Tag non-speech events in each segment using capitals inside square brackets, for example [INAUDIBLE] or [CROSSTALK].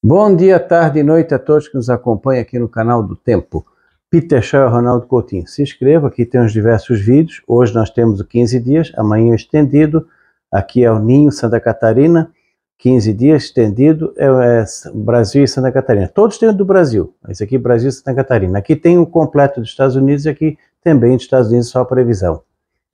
Bom dia, tarde e noite a todos que nos acompanham aqui no canal do Tempo. Peter Shaw e Ronaldo Coutinho, se inscreva, aqui tem os diversos vídeos. Hoje nós temos o 15 dias, amanhã estendido. Aqui é o Ninho, Santa Catarina, 15 dias estendido, é, é, Brasil e Santa Catarina. Todos têm do Brasil, esse aqui é Brasil e Santa Catarina. Aqui tem o completo dos Estados Unidos e aqui também dos Estados Unidos só a previsão.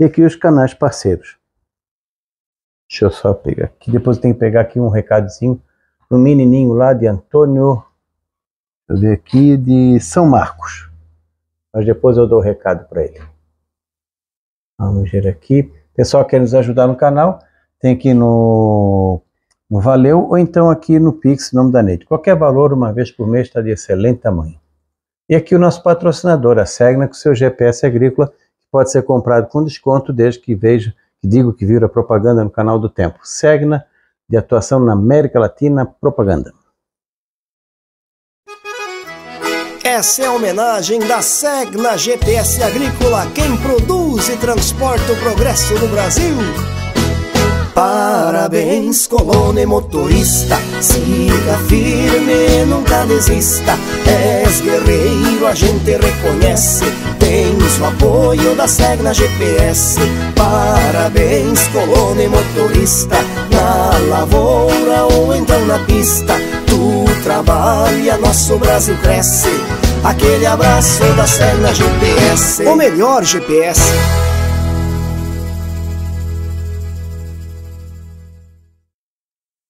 E aqui os canais parceiros. Deixa eu só pegar aqui, depois tem que pegar aqui um recadozinho no menininho lá de Antônio, eu ver aqui de São Marcos. Mas depois eu dou o recado para ele. Vamos ver aqui. Pessoal quer nos ajudar no canal, tem aqui no, no Valeu ou então aqui no Pix, nome da Neide. Qualquer valor, uma vez por mês, está de excelente tamanho. E aqui o nosso patrocinador, a Segna, com seu GPS agrícola, que pode ser comprado com desconto desde que veja, que digo que vira propaganda no canal do Tempo. Segna de atuação na América Latina Propaganda. Essa é a homenagem da Segna GPS Agrícola, quem produz e transporta o progresso no Brasil. Parabéns, colono e motorista, siga firme, nunca desista. És guerreiro, a gente reconhece, tens o apoio da Segna GPS. Parabéns, colono e motorista, na lavoura ou então na pista Tu trabalha, nosso Brasil cresce Aquele abraço da Serna GPS O melhor GPS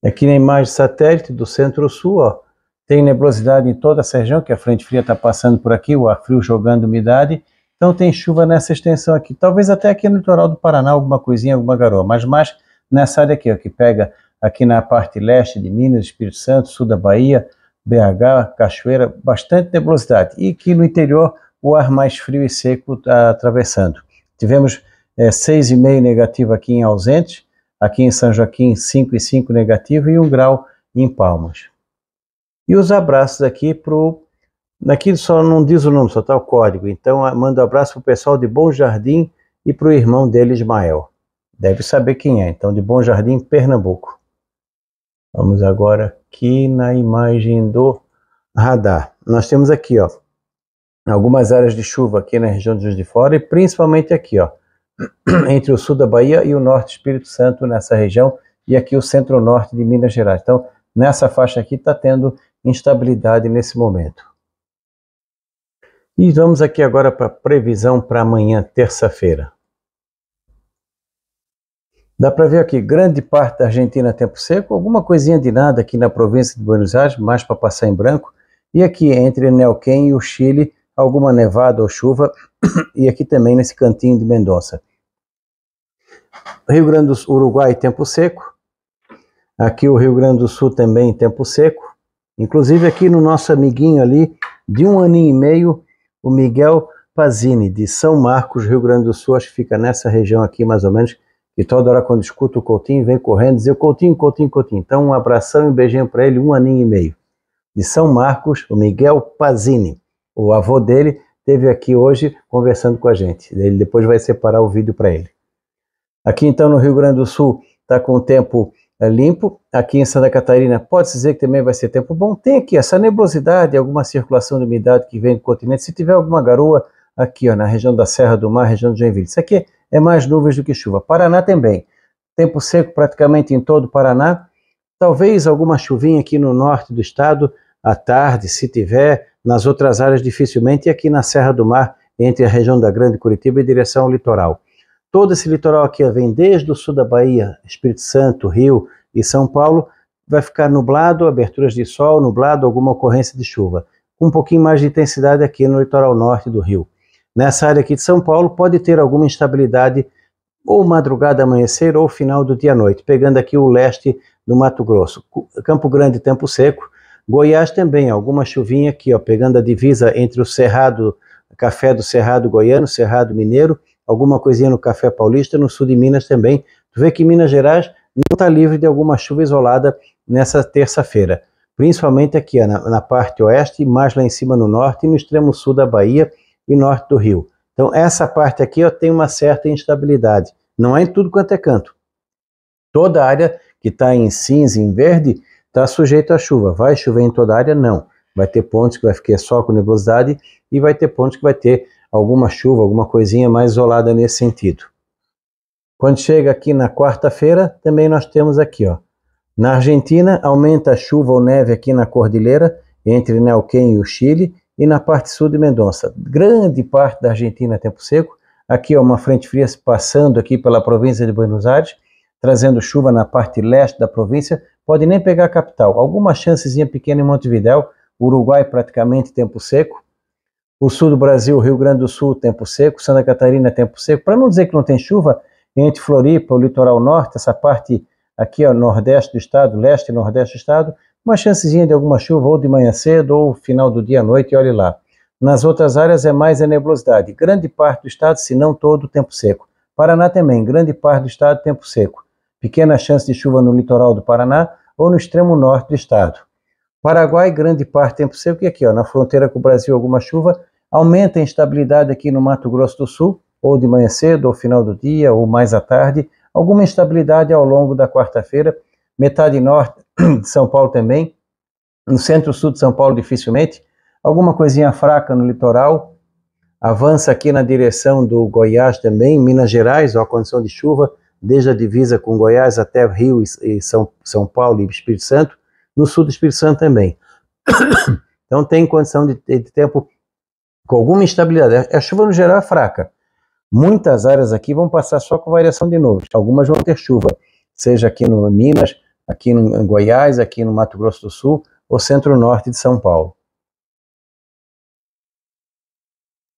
Aqui é na imagem satélite do centro-sul, ó, tem nebulosidade em toda essa região, que a frente fria está passando por aqui, o ar frio jogando umidade. Então tem chuva nessa extensão aqui. Talvez até aqui no litoral do Paraná, alguma coisinha, alguma garoa, mas mais nessa área aqui, ó, que pega aqui na parte leste de Minas, Espírito Santo, sul da Bahia, BH, Cachoeira, bastante nebulosidade. E que no interior o ar mais frio e seco está atravessando. Tivemos é, eh, 6,5 negativo aqui em Ausentes, aqui em São Joaquim 5,5 negativo e 1 grau em Palmas. E os abraços aqui para o. Aqui só não diz o nome, só está o código. Então, mando um abraço para o pessoal de Bom Jardim e para o irmão dele, Ismael. Deve saber quem é, então, de Bom Jardim, Pernambuco. Vamos agora aqui na imagem do radar. Nós temos aqui, ó, algumas áreas de chuva aqui na região de Juiz de Fora e principalmente aqui, ó, [CLEARS THROAT] entre o sul da Bahia e o norte do Espírito Santo nessa região e aqui o centro-norte de Minas Gerais. Então, nessa faixa aqui está tendo instabilidade nesse momento. E vamos aqui agora para a previsão para amanhã, terça-feira. Dá para ver aqui, grande parte da Argentina é tempo seco, alguma coisinha de nada aqui na província de Buenos Aires, mais para passar em branco. E aqui entre Neuquén e o Chile, alguma nevada ou chuva. [COUGHS] e aqui também nesse cantinho de Mendonça. Rio Grande do Sul, Uruguai, tempo seco. Aqui o Rio Grande do Sul também tempo seco. Inclusive aqui no nosso amiguinho ali, de um aninho e meio, o Miguel Pazini, de São Marcos, Rio Grande do Sul, acho que fica nessa região aqui mais ou menos, e toda hora quando escuta o Coutinho, vem correndo dizer Coutinho, Coutinho, Coutinho. Então um abração e um beijinho para ele, um aninho e meio. De São Marcos, o Miguel Pazini, o avô dele, teve aqui hoje conversando com a gente. Ele depois vai separar o vídeo para ele. Aqui então no Rio Grande do Sul está com o tempo é, limpo. Aqui em Santa Catarina pode dizer que também vai ser tempo bom. Tem aqui essa nebulosidade, alguma circulação de umidade que vem do continente. Se tiver alguma garoa aqui ó, na região da Serra do Mar, região de Joinville. Isso aqui é é mais nuvens do que chuva. Paraná também, tempo seco praticamente em todo o Paraná, talvez alguma chuvinha aqui no norte do estado à tarde, se tiver, nas outras áreas dificilmente, e aqui na Serra do Mar, entre a região da Grande Curitiba e direção ao litoral. Todo esse litoral aqui vem desde o sul da Bahia, Espírito Santo, Rio e São Paulo, vai ficar nublado, aberturas de sol, nublado, alguma ocorrência de chuva. Um pouquinho mais de intensidade aqui no litoral norte do Rio nessa área aqui de São Paulo, pode ter alguma instabilidade ou madrugada amanhecer ou final do dia à noite, pegando aqui o leste do Mato Grosso. Campo Grande, tempo seco. Goiás também, alguma chuvinha aqui, ó, pegando a divisa entre o Cerrado, café do Cerrado Goiano, Cerrado Mineiro, alguma coisinha no café paulista, no sul de Minas também. Tu vê que Minas Gerais não está livre de alguma chuva isolada nessa terça-feira, principalmente aqui ó, na, na parte oeste, mais lá em cima no norte e no extremo sul da Bahia, e norte do rio. Então essa parte aqui ó, tem uma certa instabilidade. Não é em tudo quanto é canto. Toda área que está em cinza, em verde, está sujeita à chuva. Vai chover em toda a área? Não. Vai ter pontos que vai ficar só com nebulosidade e vai ter pontos que vai ter alguma chuva, alguma coisinha mais isolada nesse sentido. Quando chega aqui na quarta-feira, também nós temos aqui, ó. Na Argentina, aumenta a chuva ou neve aqui na cordilheira, entre Neuquén e o Chile, e na parte sul de Mendonça. Grande parte da Argentina é tempo seco. Aqui é uma frente fria passando aqui pela província de Buenos Aires, trazendo chuva na parte leste da província. Pode nem pegar a capital. Alguma chancezinha pequena em Montevidéu, Uruguai praticamente tempo seco. O sul do Brasil, Rio Grande do Sul, tempo seco, Santa Catarina, tempo seco. Para não dizer que não tem chuva, entre Floripa, o litoral norte, essa parte aqui, ó, nordeste do estado, leste e nordeste do estado, uma chancezinha de alguma chuva ou de manhã cedo ou final do dia à noite, olhe lá. Nas outras áreas é mais a nebulosidade. Grande parte do estado, se não todo, tempo seco. Paraná também, grande parte do estado, tempo seco. Pequena chance de chuva no litoral do Paraná ou no extremo norte do estado. Paraguai, grande parte tempo seco. E aqui, ó, na fronteira com o Brasil, alguma chuva. Aumenta a instabilidade aqui no Mato Grosso do Sul, ou de manhã cedo, ou final do dia, ou mais à tarde. Alguma instabilidade ao longo da quarta-feira. Metade norte, de [CLEARS THROAT] São Paulo também, no centro-sul de São Paulo dificilmente, alguma coisinha fraca no litoral, avança aqui na direção do Goiás também, Minas Gerais, ó, a condição de chuva, desde a divisa com Goiás até Rio e São, São Paulo e Espírito Santo, no sul do Espírito Santo também. [COUGHS] Então tem condição de, de tempo com alguma instabilidade. A chuva no geral é fraca. Muitas áreas aqui vão passar só com variação de nuvens. Algumas vão ter chuva, seja aqui no Minas, aqui em Goiás, aqui no Mato Grosso do Sul ou centro-norte de São Paulo.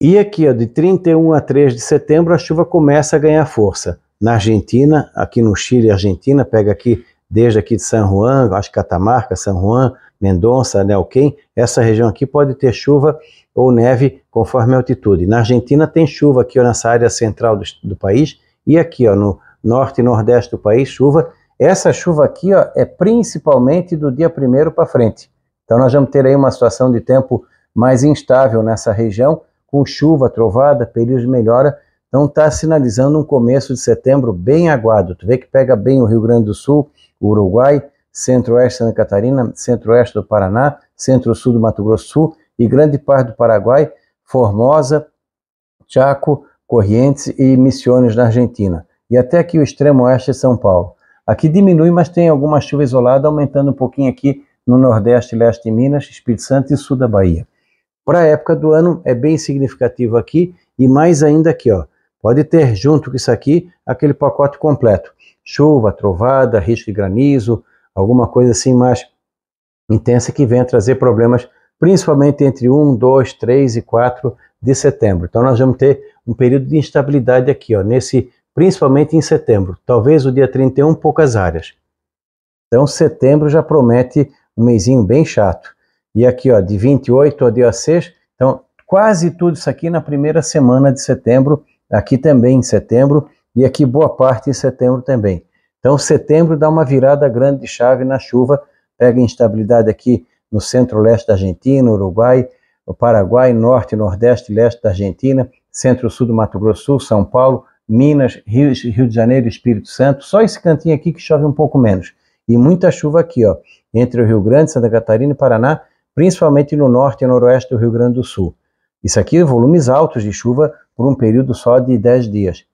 E aqui, ó, de 31 a 3 de setembro, a chuva começa a ganhar força. Na Argentina, aqui no Chile, Argentina, pega aqui desde aqui de San Juan, acho que Catamarca, San Juan, Mendonça, Neuquén, essa região aqui pode ter chuva ou neve conforme a altitude. Na Argentina tem chuva aqui ó, nessa área central do, do país e aqui ó, no norte e nordeste do país, chuva essa chuva aqui ó, é principalmente do dia 1 para frente. Então nós vamos ter aí uma situação de tempo mais instável nessa região, com chuva, trovada, período de melhora. Então está sinalizando um começo de setembro bem aguado. Tu vê que pega bem o Rio Grande do Sul, Uruguai, centro-oeste de Santa Catarina, centro-oeste do Paraná, centro-sul do Mato Grosso do Sul e grande parte do Paraguai, Formosa, Chaco, Corrientes e Missões na Argentina. E até aqui o extremo oeste de São Paulo. Aqui diminui, mas tem alguma chuva isolada, aumentando um pouquinho aqui no Nordeste, Leste de Minas, Espírito Santo e Sul da Bahia. Para a época do ano, é bem significativo aqui e mais ainda aqui, ó. Pode ter junto com isso aqui aquele pacote completo: chuva, trovada, risco de granizo, alguma coisa assim mais intensa que venha trazer problemas, principalmente entre 1, 2, 3 e 4 de setembro. Então nós vamos ter um período de instabilidade aqui, ó, nesse principalmente em setembro. Talvez o dia 31, poucas áreas. Então, setembro já promete um mêsinho bem chato. E aqui, ó, de 28 a dia 6, então quase tudo isso aqui na primeira semana de setembro, aqui também em setembro, e aqui boa parte em setembro também. Então, setembro dá uma virada grande de chave na chuva, pega instabilidade aqui no centro-leste da Argentina, Uruguai, Paraguai, norte, nordeste, leste da Argentina, centro-sul do Mato Grosso, São Paulo, Minas, Rio, Rio de Janeiro, Espírito Santo, só esse cantinho aqui que chove um pouco menos. E muita chuva aqui, ó, entre o Rio Grande, Santa Catarina e Paraná, principalmente no norte e noroeste do Rio Grande do Sul. Isso aqui, volumes altos de chuva por um período só de 10 dias.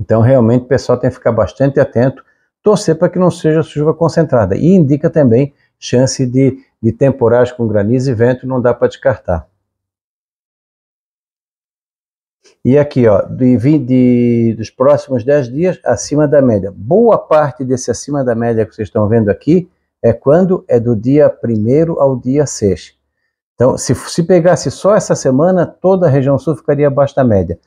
Então, realmente, o pessoal tem que ficar bastante atento, torcer para que não seja chuva concentrada. E indica também chance de, de temporais com granizo e vento, não dá para descartar. E aqui, ó, de, de, dos próximos 10 dias, acima da média. Boa parte desse acima da média que vocês estão vendo aqui é quando? É do dia 1 ao dia 6. Então, se, se pegasse só essa semana, toda a região sul ficaria abaixo da média.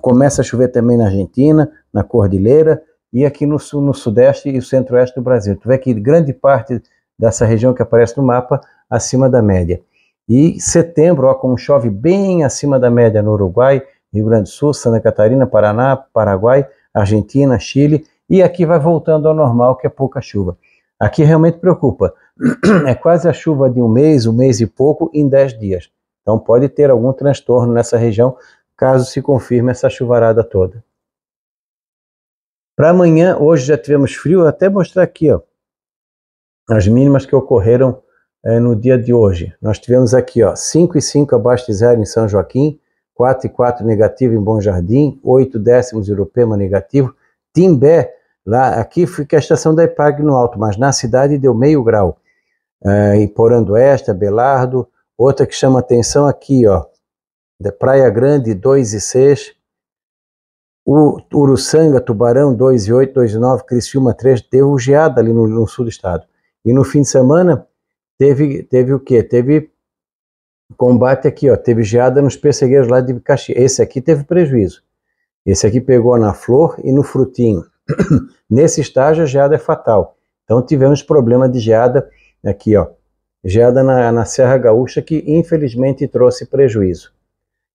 Começa a chover também na Argentina, na Cordilheira e aqui no, sul, no sudeste e centro-oeste do Brasil. Tu vê que grande parte dessa região que aparece no mapa acima da média. E setembro, ó, como chove bem acima da média no Uruguai, Rio Grande do Sul, Santa Catarina, Paraná, Paraguai, Argentina, Chile, e aqui vai voltando ao normal, que é pouca chuva. Aqui realmente preocupa. [CLEARS THROAT] É quase a chuva de um mês, um mês e pouco, em 10 dias. Então pode ter algum transtorno nessa região, caso se confirme essa chuvarada toda. Para amanhã, hoje já tivemos frio, até mostrar aqui ó, as mínimas que ocorreram é, no dia de hoje. Nós tivemos aqui ó, 5 e 5 abaixo de zero em São Joaquim, 4 e 4 negativo em Bom Jardim, 8 décimos Europema negativo, Timbé, lá aqui fica a estação da EPAG no alto, mas na cidade deu meio grau. É, em Porando Oeste, é Belardo, outra que chama atenção aqui, ó, da Praia Grande 2 e 6, o Uruçanga, Tubarão 2 e 8, 2 e 9, Criciúma 3, teve geada ali no, no sul do estado. E no fim de semana teve, teve o quê? Teve combate aqui, ó, teve geada nos pessegueiros lá de Caxias. Esse aqui teve prejuízo. Esse aqui pegou na flor e no frutinho. [CLEARS THROAT] Nesse estágio a geada é fatal. Então tivemos problema de geada aqui, ó, geada na, na Serra Gaúcha que infelizmente trouxe prejuízo.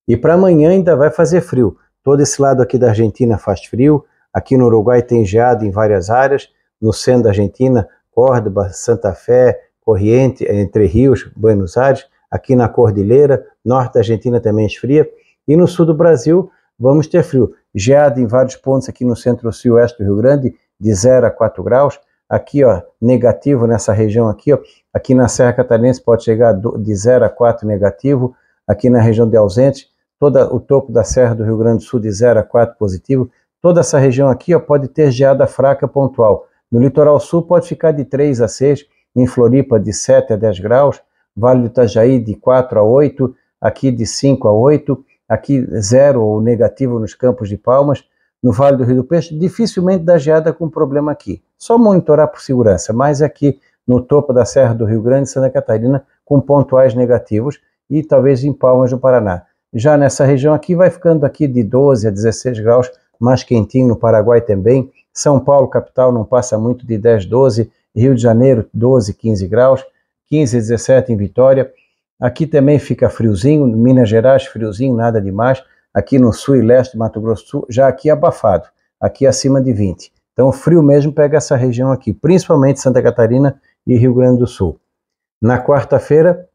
E para amanhã ainda vai fazer frio. Todo esse lado aqui da Argentina faz frio. Aqui no Uruguai tem geada em várias áreas. No centro da Argentina, Córdoba, Santa Fé, Corriente, Entre Rios, Buenos Aires aqui na Cordilheira, norte da Argentina também esfria, e no sul do Brasil vamos ter frio. Geada em vários pontos aqui no centro-sul oeste do Rio Grande, de 0 a 4 graus. Aqui, ó, negativo nessa região aqui, ó. Aqui na Serra Catarinense pode chegar de 0 a 4 negativo. Aqui na região de Ausente, todo o topo da Serra do Rio Grande do Sul de 0 a 4 positivo. Toda essa região aqui, ó, pode ter geada fraca pontual. No litoral sul pode ficar de 3 a 6, em Floripa de 7 a 10 graus. Vale do Itajaí de 4 a 8, aqui de 5 a 8, aqui zero ou negativo nos campos de Palmas, no Vale do Rio do Peixe, dificilmente dá geada com problema aqui. Só monitorar por segurança, mas aqui no topo da Serra do Rio Grande, Santa Catarina, com pontuais negativos e talvez em Palmas do Paraná. Já nessa região aqui vai ficando aqui de 12 a 16 graus, mais quentinho no Paraguai também. São Paulo, capital, não passa muito de 10, 12. Rio de Janeiro, 12, 15 graus. 15, 17 em Vitória. Aqui também fica friozinho, Minas Gerais friozinho, nada demais. Aqui no sul e leste de Mato Grosso do Sul, já aqui abafado, aqui acima de 20. Então, frio mesmo pega essa região aqui, principalmente Santa Catarina e Rio Grande do Sul. Na quarta-feira,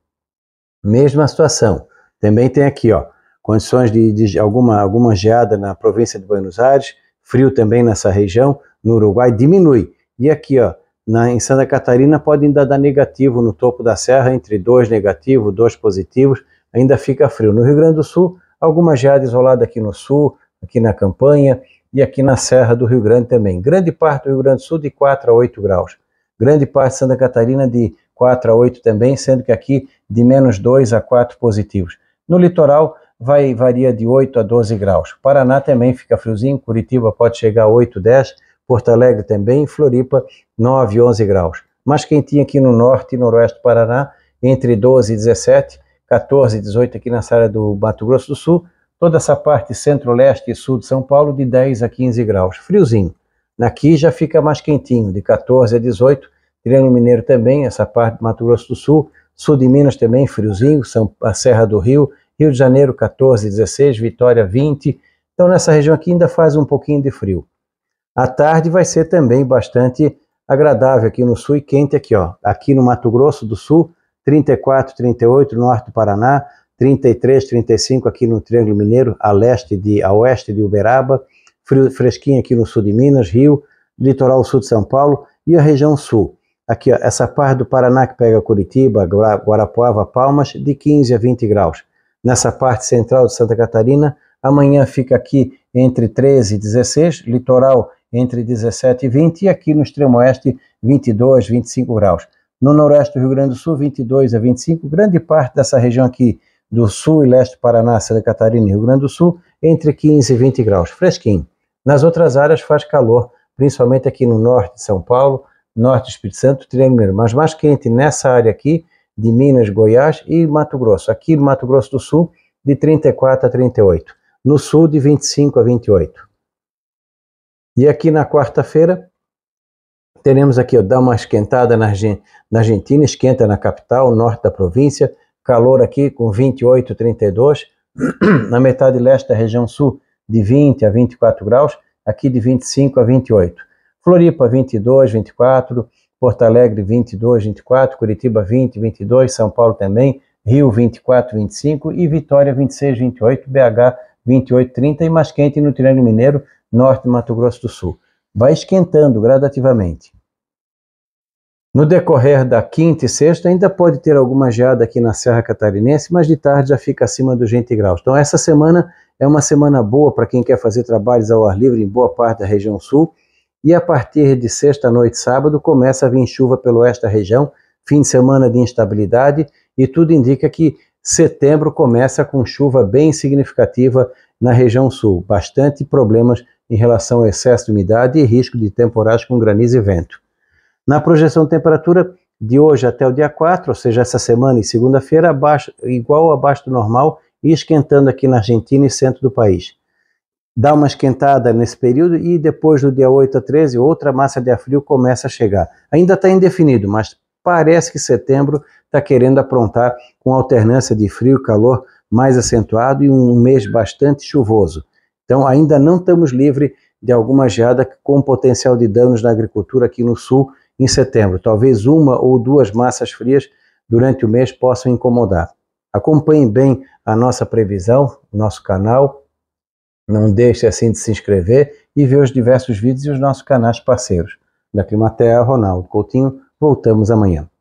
mesma situação. Também tem aqui, ó, condições de, de, alguma, alguma geada na província de Buenos Aires, frio também nessa região, no Uruguai diminui. E aqui, ó, na, em Santa Catarina pode ainda dar negativo no topo da serra, entre dois negativos, dois positivos, ainda fica frio. No Rio Grande do Sul, alguma geada isolada aqui no sul, aqui na campanha e aqui na serra do Rio Grande também. Grande parte do Rio Grande do Sul de 4 a 8 graus. Grande parte de Santa Catarina de 4 a 8 também, sendo que aqui de menos 2 a 4 positivos. No litoral, vai varia de 8 a 12 graus. Paraná também fica friozinho, Curitiba pode chegar a 8, 10 Porto Alegre também, Floripa 9, 11 graus. Mais quentinho aqui no norte e noroeste do Paraná, entre 12 e 17, 14 e 18 aqui nessa área do Mato Grosso do Sul, toda essa parte centro-leste e sul de São Paulo de 10 a 15 graus, friozinho. Naqui já fica mais quentinho, de 14 a 18, Triângulo Mineiro também, essa parte do Mato Grosso do Sul, sul de Minas também, friozinho, São, a Serra do Rio, Rio de Janeiro 14, 16, Vitória 20. Então nessa região aqui ainda faz um pouquinho de frio. A tarde vai ser também bastante agradável aqui no sul e quente aqui, ó. Aqui no Mato Grosso do Sul, 34, 38 no norte do Paraná, 33, 35 aqui no Triângulo Mineiro, a leste de a oeste de Uberaba, frio, fresquinho aqui no sul de Minas, Rio, litoral sul de São Paulo e a região sul. Aqui, ó, essa parte do Paraná que pega Curitiba, Guarapuava, Palmas, de 15 a 20 graus. Nessa parte central de Santa Catarina, amanhã fica aqui entre 13 e 16, litoral entre 17 e 20, e aqui no extremo oeste, 22, 25 graus. No noroeste do Rio Grande do Sul, 22 a 25, grande parte dessa região aqui do sul e leste do Paraná, Santa Catarina e Rio Grande do Sul, entre 15 e 20 graus, fresquinho. Nas outras áreas faz calor, principalmente aqui no norte de São Paulo, norte do Espírito Santo, Triângulo mas mais quente nessa área aqui de Minas, Goiás e Mato Grosso. Aqui no Mato Grosso do Sul, de 34 a 38. No sul, de 25 a 28. E aqui na quarta-feira teremos aqui, ó, dá uma esquentada na, na Argentina, esquenta na capital, norte da província, calor aqui com 28, 32, na metade leste da região sul de 20 a 24 graus, aqui de 25 a 28. Floripa 22, 24, Porto Alegre 22, 24, Curitiba 20, 22, São Paulo também, Rio 24, 25 e Vitória 26, 28, BH 28, 30 e mais quente no Triângulo Mineiro norte de Mato Grosso do Sul. Vai esquentando gradativamente. No decorrer da quinta e sexta, ainda pode ter alguma geada aqui na Serra Catarinense, mas de tarde já fica acima dos 20 graus. Então, essa semana é uma semana boa para quem quer fazer trabalhos ao ar livre em boa parte da região sul. E a partir de sexta noite, sábado, começa a vir chuva pelo oeste da região, fim de semana de instabilidade, e tudo indica que setembro começa com chuva bem significativa na região sul. Bastante problemas em relação ao excesso de umidade e risco de temporais com granizo e vento. Na projeção de temperatura, de hoje até o dia 4, ou seja, essa semana e segunda-feira, abaixo, igual ou abaixo do normal e esquentando aqui na Argentina e centro do país. Dá uma esquentada nesse período e depois do dia 8 a 13, outra massa de ar frio começa a chegar. Ainda está indefinido, mas parece que setembro está querendo aprontar com alternância de frio e calor mais acentuado e um mês bastante chuvoso. Então, ainda não estamos livres de alguma geada com potencial de danos na agricultura aqui no sul em setembro. Talvez uma ou duas massas frias durante o mês possam incomodar. Acompanhe bem a nossa previsão, o nosso canal. Não deixe assim de se inscrever e ver os diversos vídeos e os nossos canais parceiros. Da Climaterra, Ronaldo Coutinho. Voltamos amanhã.